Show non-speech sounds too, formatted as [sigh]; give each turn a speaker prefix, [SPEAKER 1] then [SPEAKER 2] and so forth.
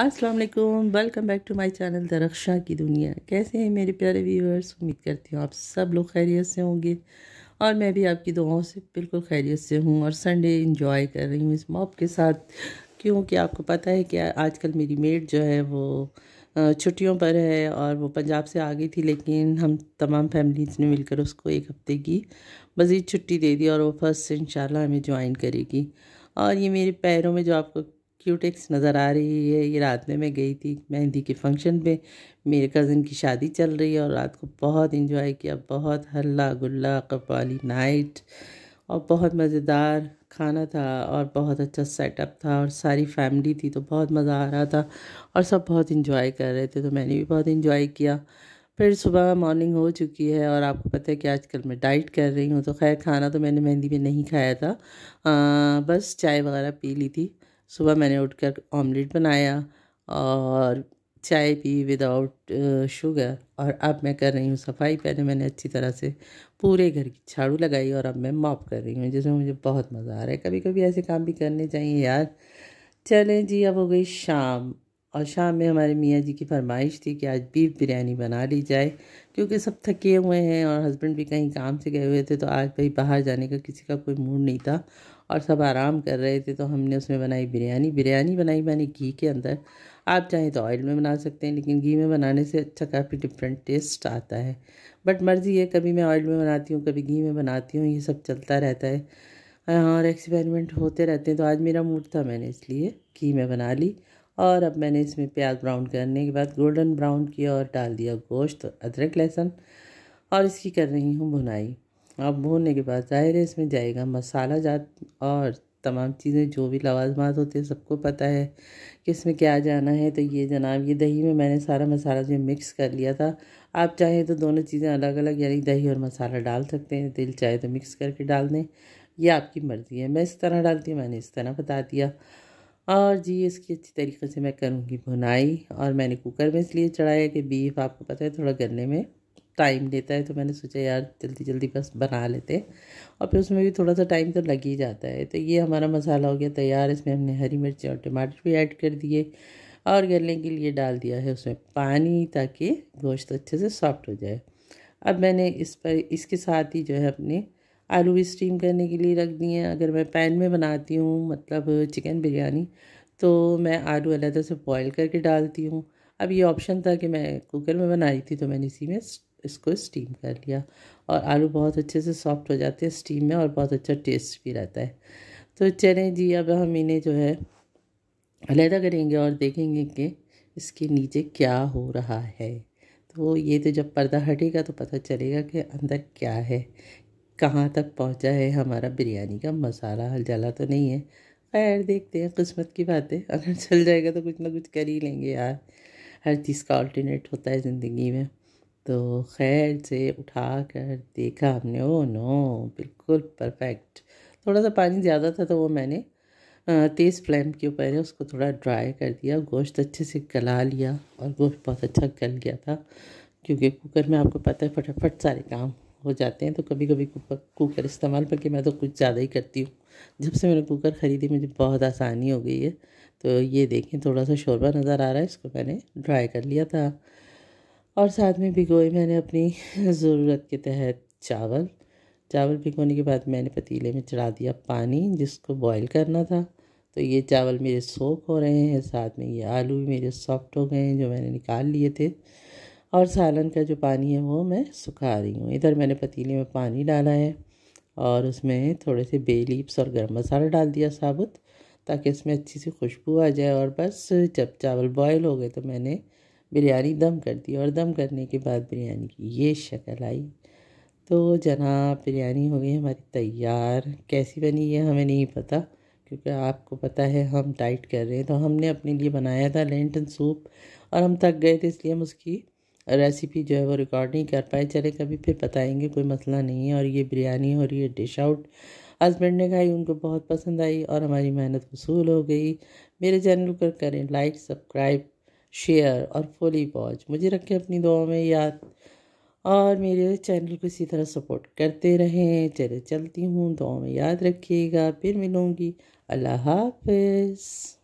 [SPEAKER 1] अस्सलाम वालेकुम welcome back to my channel Darakhsha की दुनिया कैसे हैं मेरे प्यारे व्यूअर्स उम्मीद करती हूँ आप सब लोग खैरियत से होंगे और मैं भी आपकी दुआओं से बिल्कुल खैरियत से हूँ और संडे इंजॉय कर रही हूँ इस मॉब के साथ क्योंकि आपको पता है कि आजकल मेरी मेड जो है वो छुट्टियों पर है और वो पंजाब से आ गई थी लेकिन हम तमाम फैमिलीज ने मिलकर उसको एक हफ़्ते की मज़ीद छुट्टी दे दी और वो फर्स्ट से इन हमें ज्वाइन करेगी और ये मेरे पैरों में जो आपको क्यूटेक्स नज़र आ रही है ये रात में मैं गई थी मेहंदी के फंक्शन पे मेरे कज़न की शादी चल रही है और रात को बहुत इंजॉय किया बहुत हल्ला गुल्ला कपाली नाइट और बहुत मज़ेदार खाना था और बहुत अच्छा सेटअप था और सारी फैमिली थी तो बहुत मज़ा आ रहा था और सब बहुत इंजॉय कर रहे थे तो मैंने भी बहुत इंजॉय किया फिर सुबह मॉर्निंग हो चुकी है और आपको पता है कि आजकल मैं डाइट कर रही हूँ तो खैर खाना तो मैंने मेहंदी में नहीं खाया था आ, बस चाय वगैरह पी ली थी सुबह मैंने उठकर ऑमलेट बनाया और चाय पी विदाउट शुगर और अब मैं कर रही हूँ सफाई पहले मैंने अच्छी तरह से पूरे घर की झाड़ू लगाई और अब मैं मॉप कर रही हूँ जिसमें मुझे बहुत मज़ा आ रहा है कभी कभी ऐसे काम भी करने चाहिए यार चलें जी अब हो गई शाम और शाम में हमारे मियाँ जी की फरमाइश थी कि आज बीफ बिरयानी बना ली जाए क्योंकि सब थके हुए हैं और हस्बैंड भी कहीं काम से गए हुए थे तो आज भाई बाहर जाने का किसी का कोई मूड नहीं था और सब आराम कर रहे थे तो हमने उसमें बनाई बिरयानी बिरयानी बनाई मैंने घी के अंदर आप चाहें तो ऑयल में बना सकते हैं लेकिन घी में बनाने से अच्छा काफ़ी डिफरेंट टेस्ट आता है बट मर्ज़ी है कभी मैं ऑयल में बनाती हूँ कभी घी में बनाती हूँ ये सब चलता रहता है हाँ, और एक्सपेरिमेंट होते रहते हैं तो आज मेरा मूड था मैंने इसलिए घी में बना ली और अब मैंने इसमें प्याज ब्राउन करने के बाद गोल्डन ब्राउन किया और डाल दिया गोश्त अदरक लहसुन और इसकी कर रही हूँ भुनाई अब भूनने के बाद ज़ाहिर है इसमें जाएगा मसाला जात और तमाम चीज़ें जो भी लवाजमात होते हैं सबको पता है कि इसमें क्या जाना है तो ये जनाब ये दही में मैंने सारा मसाला जो मिक्स कर लिया था आप चाहें तो दोनों चीज़ें अलग अलग यानी दही और मसाला डाल सकते हैं दिल चाहे तो मिक्स करके डाल दें यह आपकी मर्ज़ी है मैं इस तरह डालती हूँ मैंने इस तरह बता दिया और जी इसकी अच्छी तरीके से मैं करूँगी भुनाई और मैंने कुकर में इसलिए चढ़ाया कि बीफ आपको पता है थोड़ा गलने में टाइम लेता है तो मैंने सोचा यार जल्दी जल्दी बस बना लेते और फिर उसमें भी थोड़ा सा टाइम तो लग ही जाता है तो ये हमारा मसाला हो गया तैयार इसमें हमने हरी मिर्च और टमाटर भी ऐड कर दिए और गलने के लिए डाल दिया है उसमें पानी ताकि गोश्त अच्छे से सॉफ्ट हो जाए अब मैंने इस पर इसके साथ ही जो है अपने आलू भी स्टीम करने के लिए रख दिए अगर मैं पैन में बनाती हूँ मतलब चिकन बिरयानी तो मैं आलू अलहदा से बॉयल करके डालती हूँ अब ये ऑप्शन था कि मैं कुकर में बना रही थी तो मैंने इसी में इसको स्टीम कर लिया और आलू बहुत अच्छे से सॉफ्ट हो जाते हैं स्टीम में और बहुत अच्छा टेस्ट भी रहता है तो चलें जी अब हम इन्हें जो है अलहदा करेंगे और देखेंगे कि इसके नीचे क्या हो रहा है तो ये तो जब पर्दा हटेगा तो पता चलेगा कि अंदर क्या है कहाँ तक पहुँचा है हमारा बिरयानी का मसाला हल जला तो नहीं है खैर देखते हैं किस्मत की बात है अगर [laughs] चल जाएगा तो कुछ ना कुछ कर ही लेंगे यार हर चीज़ का अल्टरनेट होता है ज़िंदगी में तो खैर से उठा कर देखा हमने ओ नो बिल्कुल परफेक्ट थोड़ा सा पानी ज़्यादा था तो वो मैंने तेज़ फ्लेम के ऊपर है उसको थोड़ा ड्राई कर दिया गोश्त अच्छे से गला लिया और गोश्त बहुत अच्छा गल गया था क्योंकि कुकर में आपको पता है फटाफट सारे काम हो जाते हैं तो कभी कभी कुकर इस्तेमाल करके मैं तो कुछ ज़्यादा ही करती हूँ जब से मैंने कुकर ख़रीदी मुझे बहुत आसानी हो गई है तो ये देखें थोड़ा सा शोरबा नज़र आ रहा है इसको मैंने ड्राई कर लिया था और साथ में भिगोए मैंने अपनी ज़रूरत के तहत चावल चावल भिगोने के बाद मैंने पतीले में चढ़ा दिया पानी जिसको बॉयल करना था तो ये चावल मेरे सोख हो रहे हैं साथ में ये आलू भी मेरे सॉफ्ट हो गए हैं जो मैंने निकाल लिए थे और सालन का जो पानी है वो मैं सुखा रही हूँ इधर मैंने पतीले में पानी डाला है और उसमें थोड़े से बे और गर्म मसाला डाल दिया साबुत ताकि इसमें अच्छी सी खुशबू आ जाए और बस जब चावल बॉयल हो गए तो मैंने बिरयानी दम कर दी और दम करने के बाद बिरयानी की ये शक्ल आई तो जनाब बिरयानी हो गई हमारी तैयार कैसी बनी है हमें नहीं पता क्योंकि आपको पता है हम डाइट कर रहे हैं तो हमने अपने लिए बनाया था लेंटन सूप और हम थक गए थे इसलिए हम उसकी रेसिपी जो है वो रिकॉर्ड नहीं कर पाए चले कभी फिर बताएंगे कोई मसला नहीं है और ये बिरयानी और ये डिश आउट हस्बैंड ने खाई उनको बहुत पसंद आई और हमारी मेहनत वसूल हो गई मेरे चैनल को करें लाइक सब्सक्राइब शेयर और फुली वॉच मुझे रखें अपनी दुआ में याद और मेरे चैनल को इसी तरह सपोर्ट करते रहें चले चलती हूँ दुआ में याद रखिएगा फिर मिलूँगी अल्लाह हाफिज़